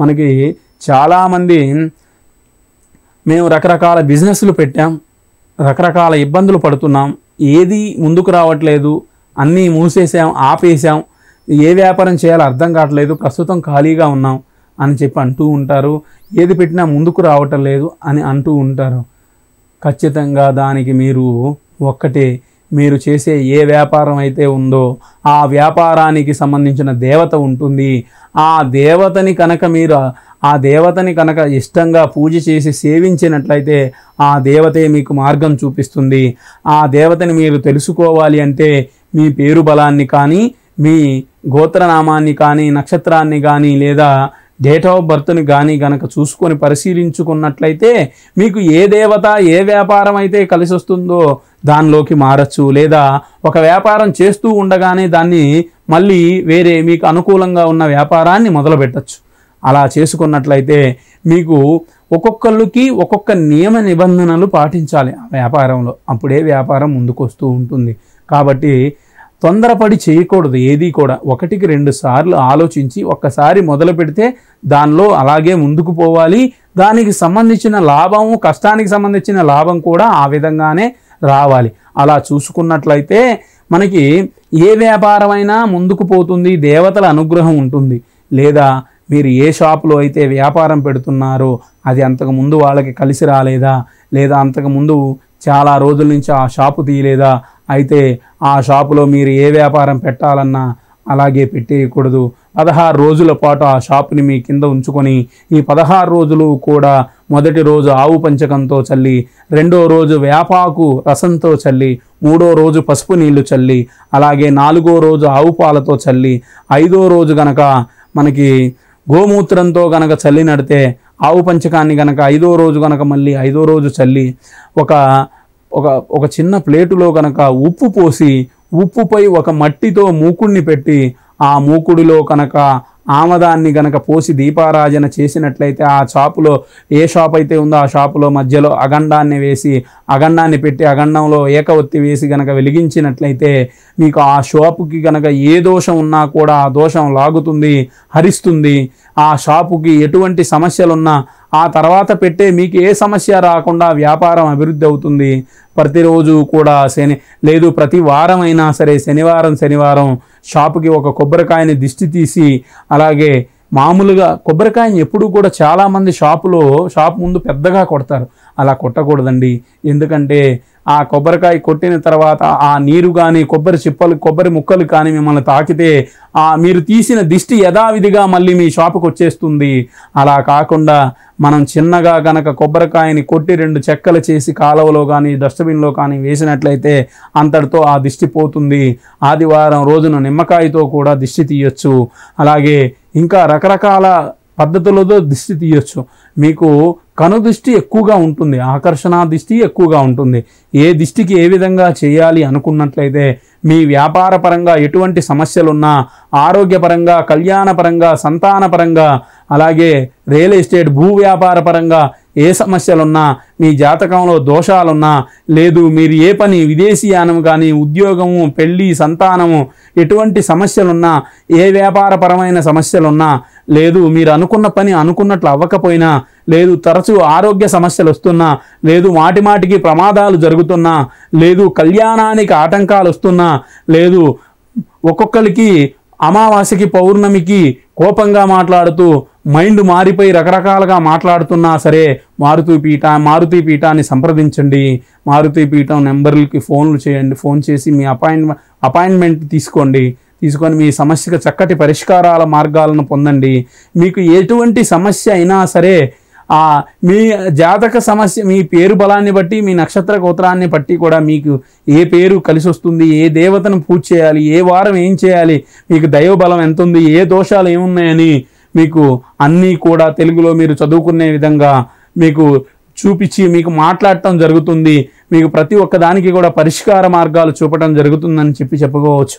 మనకి చాలామంది మేము రకరకాల బిజినెస్లు పెట్టాం రకరకాల ఇబ్బందులు పడుతున్నాం ఏది ముందుకు రావట్లేదు అన్నీ మూసేసాం ఆపేసాం ఏ వ్యాపారం చేయాలో అర్థం కావట్లేదు ప్రస్తుతం ఖాళీగా ఉన్నాం అని చెప్పి అంటూ ఉంటారు ఏది పెట్టినా ముందుకు రావటం లేదు అని అంటూ ఉంటారు ఖచ్చితంగా దానికి మీరు ఒక్కటే మీరు చేసే ఏ వ్యాపారం అయితే ఉందో ఆ వ్యాపారానికి సంబంధించిన దేవత ఉంటుంది ఆ దేవతని కనుక మీరు ఆ దేవతని కనుక ఇష్టంగా పూజ చేసి సేవించినట్లయితే ఆ దేవతే మీకు మార్గం చూపిస్తుంది ఆ దేవతని మీరు తెలుసుకోవాలి అంటే మీ పేరు బలాన్ని కానీ మీ గోత్రనామాన్ని కానీ నక్షత్రాన్ని కానీ లేదా డేట్ ఆఫ్ బర్త్ని కానీ గనక చూసుకొని పరిశీలించుకున్నట్లయితే మీకు ఏ దేవత ఏ వ్యాపారం అయితే కలిసి వస్తుందో దానిలోకి మారచ్చు లేదా ఒక వ్యాపారం చేస్తూ ఉండగానే దాన్ని మళ్ళీ వేరే మీకు అనుకూలంగా ఉన్న వ్యాపారాన్ని మొదలుపెట్టచ్చు అలా చేసుకున్నట్లయితే మీకు ఒక్కొక్కళ్ళకి ఒక్కొక్క నియమ నిబంధనలు పాటించాలి వ్యాపారంలో అప్పుడే వ్యాపారం ముందుకొస్తూ ఉంటుంది కాబట్టి తొందరపడి చేయకూడదు ఏది కూడా ఒకటికి రెండు సార్లు ఆలోచించి ఒక్కసారి మొదలు పెడితే దానిలో అలాగే ముందుకు పోవాలి దానికి సంబంధించిన లాభము కష్టానికి సంబంధించిన లాభం కూడా ఆ విధంగానే రావాలి అలా చూసుకున్నట్లయితే మనకి ఏ వ్యాపారమైనా ముందుకు పోతుంది దేవతల అనుగ్రహం ఉంటుంది లేదా మీరు ఏ షాపులో అయితే వ్యాపారం పెడుతున్నారో అది అంతకుముందు వాళ్ళకి కలిసి రాలేదా లేదా అంతకుముందు చాలా రోజుల నుంచి ఆ షాపు తీయలేదా అయితే ఆ షాపులో మీరు ఏ వ్యాపారం పెట్టాలన్నా అలాగే పెట్టేయకూడదు పదహారు రోజుల పాటు ఆ షాపుని మీ కింద ఉంచుకొని ఈ పదహారు రోజులు కూడా మొదటి రోజు ఆవు పంచకంతో చల్లి రెండో రోజు వేపాకు రసంతో చల్లి మూడో రోజు పసుపు నీళ్లు చల్లి అలాగే నాలుగో రోజు ఆవు పాలతో చల్లి ఐదో రోజు గనక మనకి గోమూత్రంతో గనక నడితే ఆవు పంచకాన్ని గనక ఐదో రోజు గనక మళ్ళీ ఐదో రోజు చల్లి ఒక ఒక ఒక చిన్న ప్లేటులో కనుక ఉప్పు పోసి ఉప్పుపై ఒక మట్టితో మూకుడిని పెట్టి ఆ మూకుడిలో కనుక ఆమదాన్ని గనక పోసి దీపారాజన చేసినట్లయితే ఆ షాపులో ఏ షాప్ అయితే ఉందో ఆ షాపులో మధ్యలో అగండాన్ని వేసి అగండాన్ని పెట్టి అగండంలో ఏకవత్తి వేసి గనక వెలిగించినట్లయితే మీకు ఆ షాపుకి గనక ఏ దోషం ఉన్నా కూడా ఆ దోషం లాగుతుంది హరిస్తుంది ఆ షాపుకి ఎటువంటి సమస్యలున్నా ఆ తర్వాత పెట్టే మీకు ఏ సమస్య రాకుండా వ్యాపారం అభివృద్ధి అవుతుంది ప్రతిరోజు కూడా శని లేదు ప్రతి వారం అయినా సరే శనివారం శనివారం షాపుకి ఒక కొబ్బరికాయని దిష్టి తీసి అలాగే మామూలుగా కొబ్బరికాయని ఎప్పుడూ కూడా చాలామంది షాపులో షాప్ ముందు పెద్దగా కొడతారు అలా కొట్టకూడదండి ఎందుకంటే ఆ కొబ్బరికాయ కొట్టిన తర్వాత ఆ నీరు కానీ కొబ్బరి చిప్పలు కొబ్బరి ముక్కలు కానీ మిమ్మల్ని తాకితే ఆ మీరు తీసిన దిష్టి యథావిధిగా మళ్ళీ మీ షాపుకు వచ్చేస్తుంది అలా కాకుండా మనం చిన్నగా గనక కొబ్బరికాయని కొట్టి రెండు చెక్కలు చేసి కాలువలో కానీ డస్ట్బిన్లో కానీ వేసినట్లయితే అంతటితో ఆ దిష్టి పోతుంది ఆదివారం రోజున నిమ్మకాయతో కూడా దిష్టి తీయొచ్చు అలాగే ఇంకా రకరకాల పద్ధతులతో దిష్టి తీయొచ్చు మీకు కను దృష్టి ఎక్కువగా ఉంటుంది ఆకర్షణ దిష్టి ఎక్కువగా ఉంటుంది ఏ దిష్టికి ఏ విధంగా చేయాలి అనుకున్నట్లయితే మీ వ్యాపార పరంగా ఎటువంటి సమస్యలున్నా ఆరోగ్యపరంగా కళ్యాణపరంగా సంతానపరంగా అలాగే రియల్ ఎస్టేట్ భూ వ్యాపార పరంగా ఏ సమస్యలున్నా మీ జాతకంలో దోషాలున్నా లేదు మీరు ఏ పని విదేశీయానం కానీ ఉద్యోగము పెళ్ళి సంతానము ఎటువంటి సమస్యలున్నా ఏ వ్యాపారపరమైన సమస్యలున్నా లేదు మీరు అనుకున్న పని అనుకున్నట్లు అవ్వకపోయినా లేదు తరచూ ఆరోగ్య సమస్యలు వస్తున్నా లేదు మాటికి ప్రమాదాలు జరుగుతున్నా లేదు కళ్యాణానికి ఆటంకాలు వస్తున్నా లేదు ఒక్కొక్కరికి అమావాస్యకి పౌర్ణమికి కోపంగా మాట్లాడుతూ మైండ్ మారిపోయి రకరకాలుగా మాట్లాడుతున్నా సరే మారుతి పీఠ మారుతి పీఠాన్ని సంప్రదించండి మారుతి పీఠం నెంబర్లకి ఫోన్లు చేయండి ఫోన్ చేసి మీ అపాయింట్మెంట్ అపాయింట్మెంట్ తీసుకోండి తీసుకొని మీ సమస్యకు చక్కటి పరిష్కారాల మార్గాలను పొందండి మీకు ఎటువంటి సమస్య అయినా సరే మీ జాతక సమస్య మీ పేరు బలాన్ని బట్టి మీ నక్షత్ర గోత్రాన్ని బట్టి కూడా మీకు ఏ పేరు కలిసి వస్తుంది ఏ దేవతను పూజ చేయాలి ఏ వారం ఏం చేయాలి మీకు దైవ బలం ఎంత ఉంది ఏ దోషాలు ఏమున్నాయని మీకు అన్నీ కూడా తెలుగులో మీరు చదువుకునే విధంగా మీకు చూపించి మీకు మాట్లాడటం జరుగుతుంది మీకు ప్రతి ఒక్కదానికి కూడా పరిష్కార మార్గాలు చూపటం జరుగుతుందని చెప్పి చెప్పుకోవచ్చు